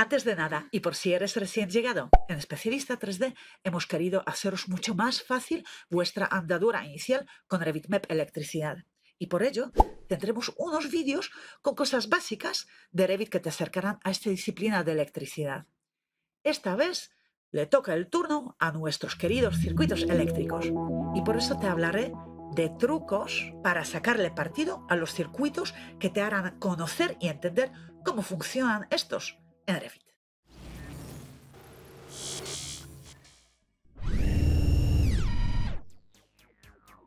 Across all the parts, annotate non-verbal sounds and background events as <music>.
Antes de nada, y por si eres recién llegado, en Especialista 3D hemos querido haceros mucho más fácil vuestra andadura inicial con RevitMap Electricidad. Y por ello, tendremos unos vídeos con cosas básicas de Revit que te acercarán a esta disciplina de electricidad. Esta vez le toca el turno a nuestros queridos circuitos eléctricos. Y por eso te hablaré de trucos para sacarle partido a los circuitos que te harán conocer y entender cómo funcionan estos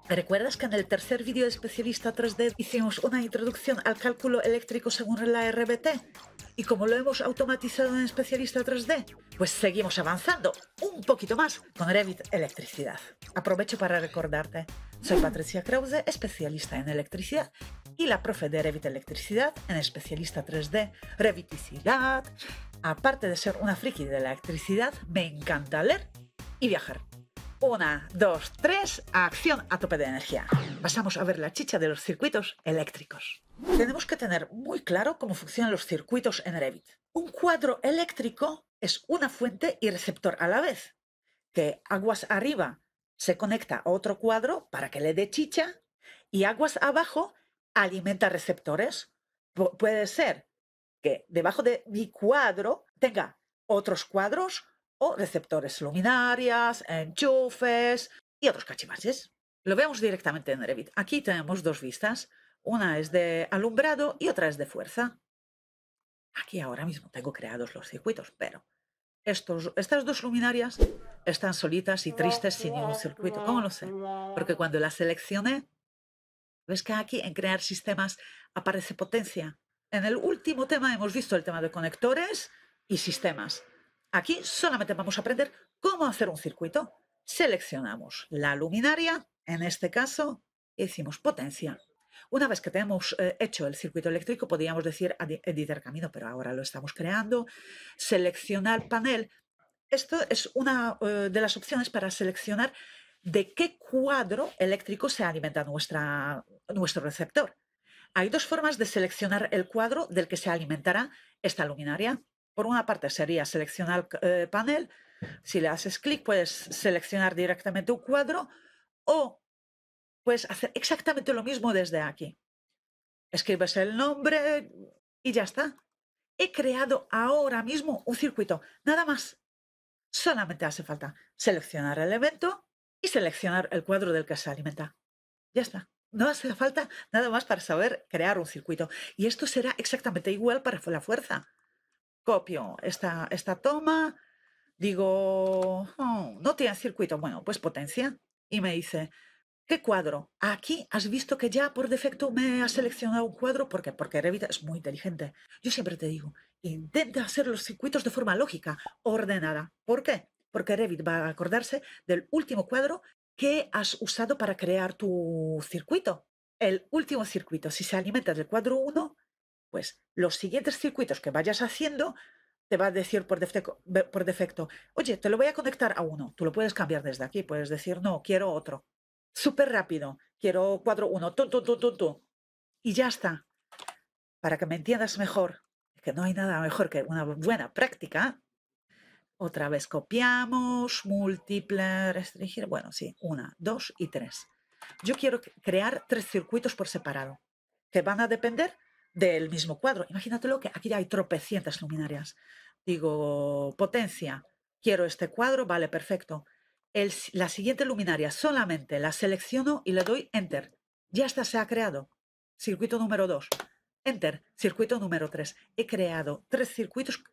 recuerdas que en el tercer vídeo especialista 3D hicimos una introducción al cálculo eléctrico según la RBT? Y como lo hemos automatizado en especialista 3D, pues seguimos avanzando un poquito más con Revit Electricidad. Aprovecho para recordarte, soy Patricia Krause, especialista en electricidad, y la profe de Revit Electricidad, en especialista 3D, Reviticidad. Aparte de ser una friki de la electricidad, me encanta leer y viajar. Una, dos, tres, acción a tope de energía. Pasamos a ver la chicha de los circuitos eléctricos. Tenemos que tener muy claro cómo funcionan los circuitos en Revit. Un cuadro eléctrico es una fuente y receptor a la vez, que aguas arriba se conecta a otro cuadro para que le dé chicha y aguas abajo alimenta receptores. puede ser que debajo de mi cuadro tenga otros cuadros o receptores luminarias, enchufes y otros cachivaches. Lo vemos directamente en Revit. Aquí tenemos dos vistas. Una es de alumbrado y otra es de fuerza. Aquí ahora mismo tengo creados los circuitos, pero estos, estas dos luminarias están solitas y tristes sin ningún circuito. ¿Cómo lo sé? Porque cuando las seleccioné, ¿Ves que aquí en crear sistemas aparece potencia? En el último tema hemos visto el tema de conectores y sistemas. Aquí solamente vamos a aprender cómo hacer un circuito. Seleccionamos la luminaria, en este caso hicimos potencia. Una vez que tenemos eh, hecho el circuito eléctrico, podríamos decir editar camino, pero ahora lo estamos creando. Seleccionar panel. Esto es una eh, de las opciones para seleccionar de qué cuadro eléctrico se alimenta nuestra nuestro receptor. Hay dos formas de seleccionar el cuadro del que se alimentará esta luminaria. Por una parte sería seleccionar eh, panel. Si le haces clic puedes seleccionar directamente un cuadro o puedes hacer exactamente lo mismo desde aquí. Escribes el nombre y ya está. He creado ahora mismo un circuito, nada más. Solamente hace falta seleccionar el evento y seleccionar el cuadro del que se alimenta. Ya está. No hace falta nada más para saber crear un circuito. Y esto será exactamente igual para la fuerza. Copio esta, esta toma, digo, oh, no tiene circuito, bueno, pues potencia. Y me dice, ¿qué cuadro? Aquí has visto que ya por defecto me ha seleccionado un cuadro, ¿por qué? Porque Revit es muy inteligente. Yo siempre te digo, intenta hacer los circuitos de forma lógica, ordenada. ¿Por qué? Porque Revit va a acordarse del último cuadro que has usado para crear tu circuito. El último circuito, si se alimenta del cuadro 1, pues los siguientes circuitos que vayas haciendo te va a decir por defecto, por defecto, oye, te lo voy a conectar a uno. Tú lo puedes cambiar desde aquí, puedes decir, no, quiero otro. Súper rápido, quiero cuadro 1, tú tú Y ya está. Para que me entiendas mejor, que no hay nada mejor que una buena práctica otra vez copiamos, múltiple, restringir. Bueno, sí, una, dos y tres. Yo quiero crear tres circuitos por separado, que van a depender del mismo cuadro. lo que aquí hay tropecientas luminarias. Digo, potencia, quiero este cuadro, vale, perfecto. la siguiente luminaria solamente la selecciono y le doy Enter. Ya está, se ha creado. Circuito número dos, Enter. Circuito número tres, He creado tres circuitos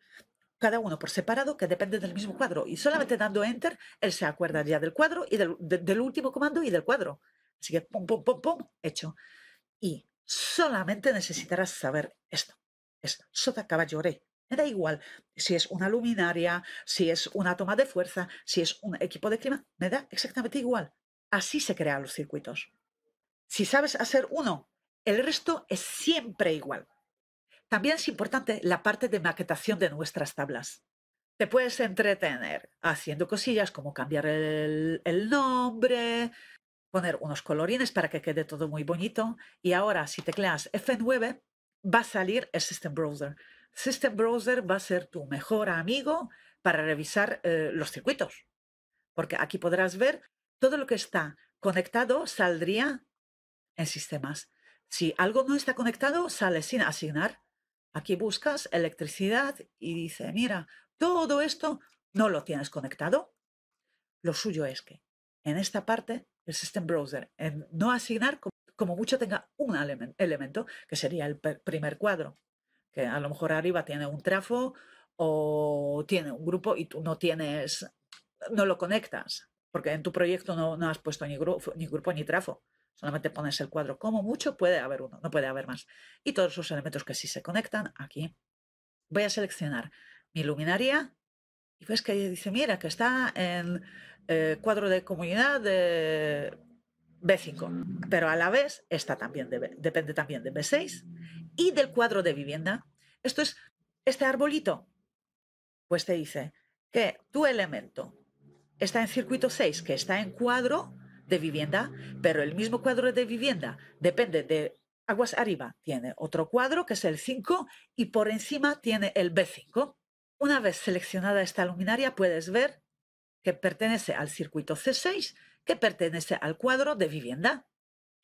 cada uno por separado que depende del mismo cuadro. Y solamente dando enter, él se acuerda ya del cuadro y del, último comando y del cuadro. Así que, pum, pum, pum, pum, hecho. Y solamente necesitarás saber esto. Es sota caballo Me da igual si es una luminaria, si es una toma de fuerza, si es un equipo de clima. Me da exactamente igual. Así se crean los circuitos. Si sabes hacer uno, el resto es siempre igual. También es importante la parte de maquetación de nuestras tablas. Te puedes entretener haciendo cosillas como cambiar el, nombre, poner unos colorines para que quede todo muy bonito. Y ahora, si tecleas F9, va a salir el System Browser. System Browser va a ser tu mejor amigo para revisar eh, los circuitos, porque aquí podrás ver todo lo que está conectado saldría en sistemas. Si algo no está conectado, sale sin asignar Aquí buscas electricidad y dice, mira, todo esto no lo tienes conectado. Lo suyo es que en esta parte, el System Browser, en no asignar como, mucho tenga un elemento, que sería el primer cuadro, que a lo mejor arriba tiene un trafo o tiene un grupo y tú no tienes, no lo conectas, porque en tu proyecto no, has puesto ni, ni grupo ni trafo. Solamente pones el cuadro como mucho, puede haber uno, no puede haber más. Y todos los elementos que sí se conectan aquí. Voy a seleccionar mi luminaria y ves que dice, mira, que está en eh, cuadro de comunidad de B5, pero a la vez está también depende también de B6 y del cuadro de vivienda. Esto es este arbolito. Pues te dice que tu elemento está en circuito 6, que está en cuadro de vivienda, pero el mismo cuadro de vivienda depende de aguas arriba, tiene otro cuadro que es el 5 y por encima tiene el B5. Una vez seleccionada esta luminaria puedes ver que pertenece al circuito C6, que pertenece al cuadro de vivienda.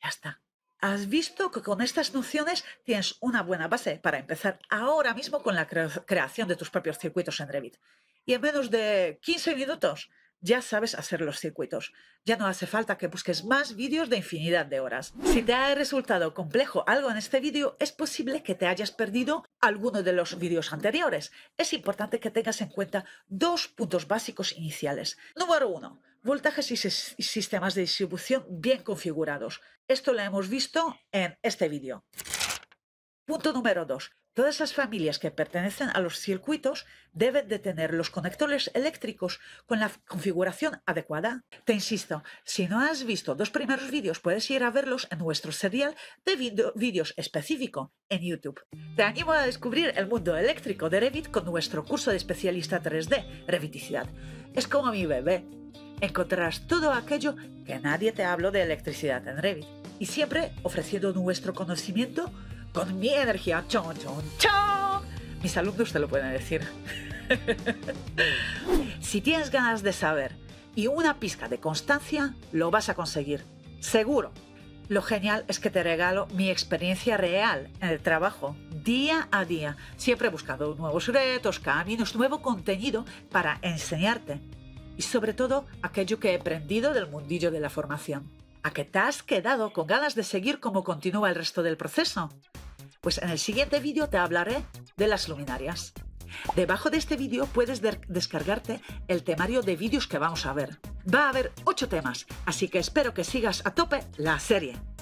Ya está. Has visto que con estas nociones tienes una buena base para empezar ahora mismo con la creación de tus propios circuitos en Revit. Y en menos de 15 minutos ya sabes hacer los circuitos. Ya no hace falta que busques más vídeos de infinidad de horas. Si te ha resultado complejo algo en este vídeo, es posible que te hayas perdido alguno de los vídeos anteriores. Es importante que tengas en cuenta dos puntos básicos iniciales. Número uno, voltajes y, sistemas de distribución bien configurados. Esto lo hemos visto en este vídeo. Punto número 2. Todas las familias que pertenecen a los circuitos deben de tener los conectores eléctricos con la configuración adecuada. Te insisto, si no has visto los primeros vídeos, puedes ir a verlos en nuestro serial de vídeos específico en YouTube. Te animo a descubrir el mundo eléctrico de Revit con nuestro curso de especialista 3D, Reviticidad. Es como mi bebé. Encontrarás todo aquello que nadie te habló de electricidad en Revit y siempre ofreciendo nuestro conocimiento con mi energía. Chon, chon, chon. Mis alumnos te lo pueden decir. <laughs> si tienes ganas de saber y una pizca de constancia, lo vas a conseguir. Seguro. Lo genial es que te regalo mi experiencia real en el trabajo, día a día. Siempre he buscado nuevos retos, caminos, nuevo contenido para enseñarte. Y sobre todo aquello que he aprendido del mundillo de la formación. ¿A que te has quedado con ganas de seguir como continúa el resto del proceso? Pues en el siguiente vídeo te hablaré de las luminarias. Debajo de este vídeo puedes descargarte el temario de vídeos que vamos a ver. Va a haber 8 temas, así que espero que sigas a tope la serie.